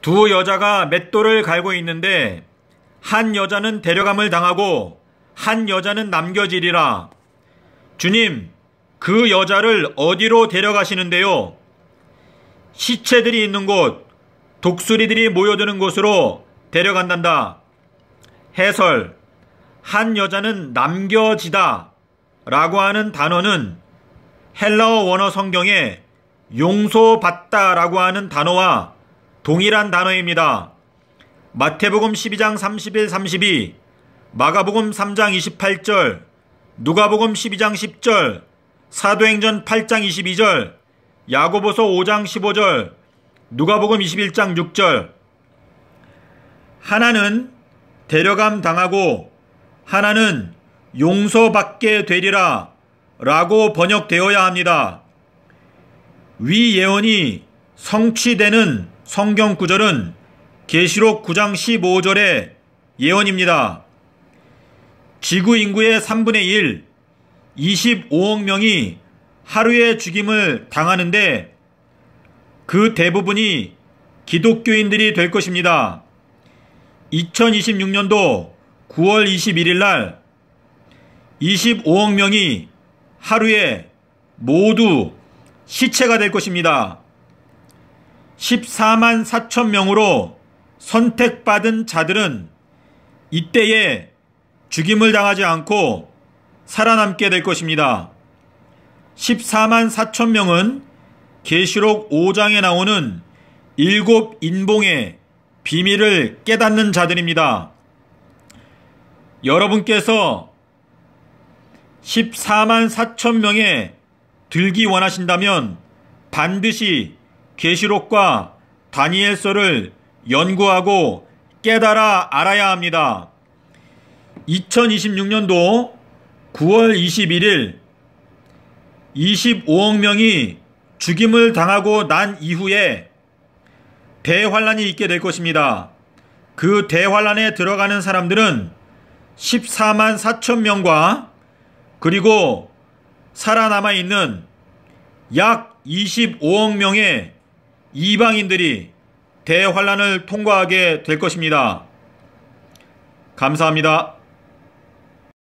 두 여자가 맷돌을 갈고 있는데 한 여자는 데려감을 당하고 한 여자는 남겨지리라. 주님, 그 여자를 어디로 데려가시는데요? 시체들이 있는 곳, 독수리들이 모여드는 곳으로 데려간단다. 해설, 한 여자는 남겨지다 라고 하는 단어는 헬라어 원어 성경에 용서받다 라고 하는 단어와 동일한 단어입니다. 마태복음 12장 31, 32, 마가복음 3장 28절, 누가복음 12장 10절, 사도행전 8장 22절, 야고보서 5장 15절, 누가복음 21장 6절. 하나는 데려감 당하고 하나는 용서받게 되리라 라고 번역되어야 합니다. 위 예언이 성취되는 성경 구절은 계시록 9장 15절의 예언입니다. 지구 인구의 3분의 1, 25억 명이 하루의 죽임을 당하는데 그 대부분이 기독교인들이 될 것입니다. 2026년도 9월 21일 날 25억 명이 하루에 모두 시체가 될 것입니다. 14만 4천 명으로 선택받은 자들은 이때에 죽임을 당하지 않고 살아남게 될 것입니다. 14만 4천 명은 계시록 5장에 나오는 일곱 인봉의 비밀을 깨닫는 자들입니다. 여러분께서 14만 4천 명에 들기 원하신다면 반드시 계시록과 다니엘서를 연구하고 깨달아 알아야 합니다. 2026년도 9월 21일 25억 명이 죽임을 당하고 난 이후에 대환란이 있게 될 것입니다. 그 대환란에 들어가는 사람들은 14만 4천 명과 그리고 살아남아 있는 약 25억 명의 이방인들이 대환란을 통과하게 될 것입니다. 감사합니다.